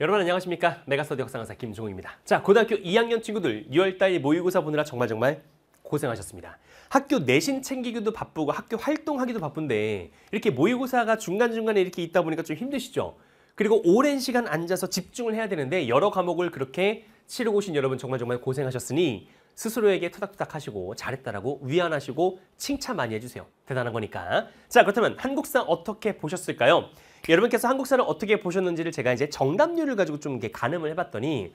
여러분 안녕하십니까? 메가스터디 역사 강사 김종욱입니다 자, 고등학교 2학년 친구들 6월달 모의고사 보느라 정말 정말 고생하셨습니다. 학교 내신 챙기기도 바쁘고 학교 활동하기도 바쁜데 이렇게 모의고사가 중간중간에 이렇게 있다 보니까 좀 힘드시죠? 그리고 오랜 시간 앉아서 집중을 해야 되는데 여러 과목을 그렇게 치르고 오신 여러분 정말 정말 고생하셨으니 스스로에게 토닥토닥 하시고 잘했다라고 위안하시고 칭찬 많이 해주세요. 대단한 거니까. 자 그렇다면 한국사 어떻게 보셨을까요? 여러분께서 한국사를 어떻게 보셨는지를 제가 이제 정답률을 가지고 좀 이렇게 가늠을 해봤더니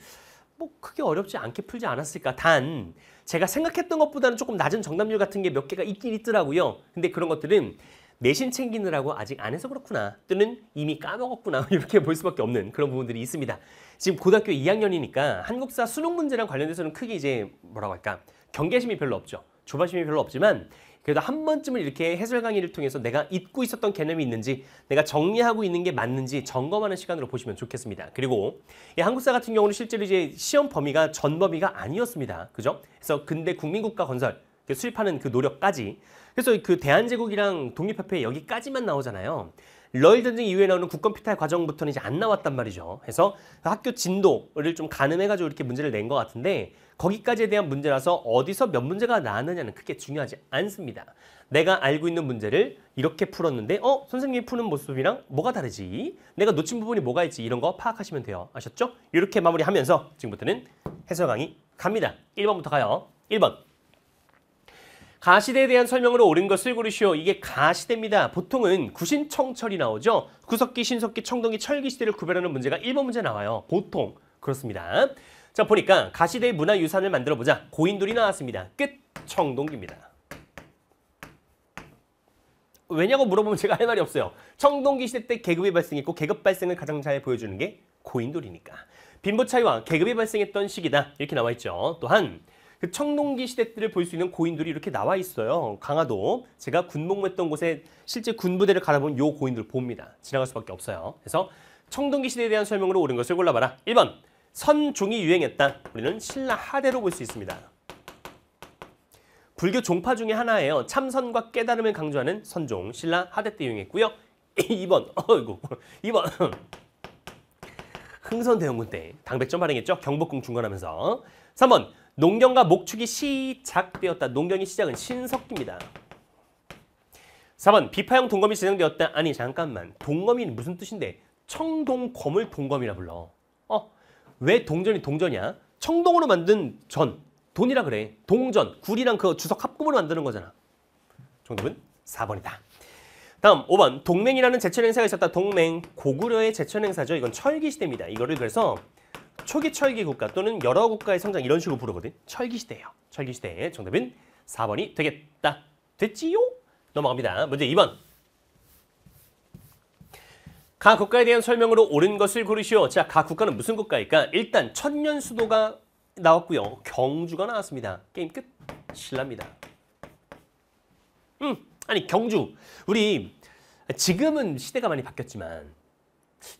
뭐 크게 어렵지 않게 풀지 않았을까. 단 제가 생각했던 것보다는 조금 낮은 정답률 같은 게 몇 개가 있긴 있더라고요. 근데 그런 것들은 내신 챙기느라고 아직 안 해서 그렇구나 또는 이미 까먹었구나 이렇게 볼 수밖에 없는 그런 부분들이 있습니다. 지금 고등학교 2학년이니까 한국사 수능 문제랑 관련해서는 크게 이제 뭐라고 할까 경계심이 별로 없죠. 조바심이 별로 없지만 그래도 한 번쯤은 이렇게 해설 강의를 통해서 내가 잊고 있었던 개념이 있는지 내가 정리하고 있는 게 맞는지 점검하는 시간으로 보시면 좋겠습니다. 그리고 이 한국사 같은 경우는 실제로 이제 시험 범위가 전 범위가 아니었습니다. 그죠? 그래서 근대 국민국가 건설 그 수립하는 그 노력까지 그래서 그 대한제국이랑 독립협회 여기까지만 나오잖아요. 러일 전쟁 이후에 나오는 국권피탈 과정부터는 이제 안 나왔단 말이죠. 그래서 학교 진도를 좀 가늠해가지고 이렇게 문제를 낸 것 같은데 거기까지에 대한 문제라서 어디서 몇 문제가 나왔느냐는 크게 중요하지 않습니다. 내가 알고 있는 문제를 이렇게 풀었는데 어? 선생님이 푸는 모습이랑 뭐가 다르지? 내가 놓친 부분이 뭐가 있지? 이런 거 파악하시면 돼요. 아셨죠? 이렇게 마무리하면서 지금부터는 해설 강의 갑니다. 1번부터 가요. 1번 가시대에 대한 설명으로 옳은 것을 고르시오. 이게 가시대입니다. 보통은 구신청철이 나오죠. 구석기, 신석기, 청동기, 철기시대를 구별하는 문제가 1번 문제 나와요. 보통 그렇습니다. 자 보니까 가시대의 문화유산을 만들어보자. 고인돌이 나왔습니다. 끝! 청동기입니다. 왜냐고 물어보면 제가 할 말이 없어요. 청동기 시대 때 계급이 발생했고 계급 발생을 가장 잘 보여주는 게 고인돌이니까. 빈부차이와 계급이 발생했던 시기다. 이렇게 나와 있죠. 또한 그 청동기 시대 때를 볼 수 있는 고인들이 이렇게 나와 있어요. 강화도 제가 군복무했던 곳에 실제 군부대를 가다보면 요고인들 봅니다. 지나갈 수밖에 없어요. 그래서 청동기 시대에 대한 설명으로 옳은 것을 골라봐라. 1번 선종이 유행했다. 우리는 신라 하대로 볼 수 있습니다. 불교 종파 중에 하나예요. 참선과 깨달음을 강조하는 선종, 신라 하대 때 유행했고요. 2번, 어이구, 2번 흥선대원군 때 당백전 발행했죠. 경복궁 중건하면서 3번 농경과 목축이 시작되었다. 농경의 시작은 신석기입니다. 4번 비파형 동검이 진행되었다. 아니 잠깐만. 동검이 무슨 뜻인데 청동검을 동검이라 불러. 어? 왜 동전이 동전이야? 청동으로 만든 전, 돈이라 그래. 동전, 구리랑 그 주석 합금으로 만드는 거잖아. 정답은 4번이다. 다음 5번 동맹이라는 제천 행사가 있었다. 동맹 고구려의 제천 행사죠. 이건 철기 시대입니다. 이거를 그래서 초기 철기 국가 또는 여러 국가의 성장 이런 식으로 부르거든. 철기 시대예요. 철기 시대의 정답은 4번이 되겠다. 됐지요? 넘어갑니다. 문제 2번. 각 국가에 대한 설명으로 옳은 것을 고르시오. 자, 각 국가는 무슨 국가일까? 일단 천년 수도가 나왔고요. 경주가 나왔습니다. 게임 끝. 실랍니다. 음, 아니 경주. 우리 지금은 시대가 많이 바뀌었지만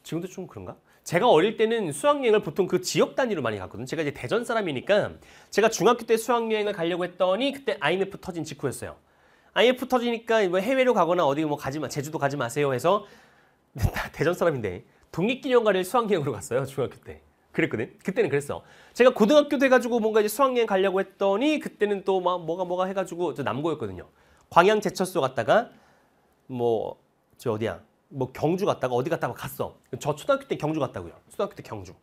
지금도 좀 그런가? 제가 어릴 때는 수학여행을 보통 그 지역 단위로 많이 갔거든요. 제가 이제 대전 사람이니까 제가 중학교 때 수학여행을 가려고 했더니 그때 IMF 터진 직후였어요. IMF 터지니까 뭐 해외로 가거나 어디 뭐 가지 마, 제주도 가지 마세요 해서 대전 사람인데 독립기념관을 수학여행으로 갔어요. 중학교 때. 그랬거든. 그때는 그랬어. 제가 고등학교 돼가지고 뭔가 이제 수학여행 가려고 했더니 그때는 또 막 뭐가 뭐가 해가지고 뭐 저 남고였거든요. 광양 제철소 갔다가 뭐 저 어디야? 뭐 경주 갔다가 어디 갔다가 갔어. 저 초등학교 때 경주 갔다고요. 초등학교 때 경주.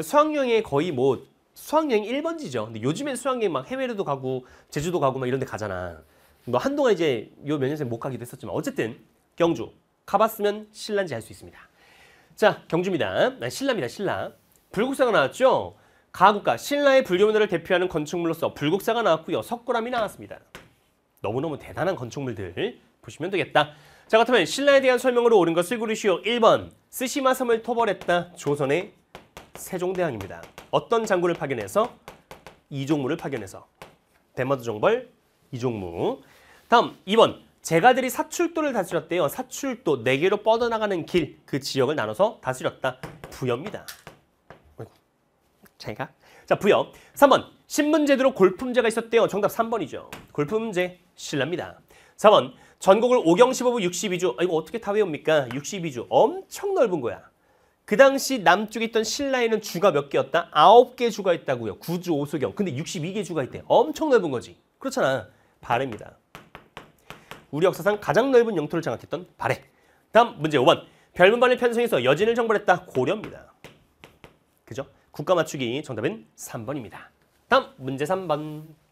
수학여행에 거의 뭐 수학여행 1번지죠. 근데 요즘엔 수학여행 막 해외로도 가고 제주도 가고 막 이런 데 가잖아. 뭐 한동안 이제 요 몇 년생 못 가기도 했었지만 어쨌든 경주 가봤으면 신라인지 알 수 있습니다. 자 경주입니다. 아 신라입니다. 신라. 불국사가 나왔죠. 가국가 신라의 불교 문화를 대표하는 건축물로서 불국사가 나왔고요. 석굴암이 나왔습니다. 너무너무 대단한 건축물들 보시면 되겠다. 자 그렇다면 신라에 대한 설명으로 옳은 것을 고르시오. 1번 스시마 섬을 토벌했다. 조선의 세종대왕입니다. 어떤 장군을 파견해서? 이종무를 파견해서. 대마도 정벌 이종무. 다음 2번 제가들이 사출도를 다스렸대요. 사출도 4개로 뻗어나가는 길, 그 지역을 나눠서 다스렸다. 부여입니다. 제가? 자, 부여. 3번. 신문제대로 골품제가 있었대요. 정답 3번이죠. 골품제, 신라입니다. 4번 전국을 5경 15부 62주 아, 이거 어떻게 다 외웁니까? 62주 엄청 넓은 거야. 그 당시 남쪽에 있던 신라에는 주가 몇 개였다? 9개 주가 있다고요. 9주 5소경. 근데 62개 주가 있대. 엄청 넓은 거지. 그렇잖아. 발해입니다. 우리 역사상 가장 넓은 영토를 장악했던 발해. 다음 문제 5번. 별문반을 편성해서 여진을 정벌했다. 고려입니다. 그죠? 국가 맞추기 정답은 3번입니다. 다음 문제 3번.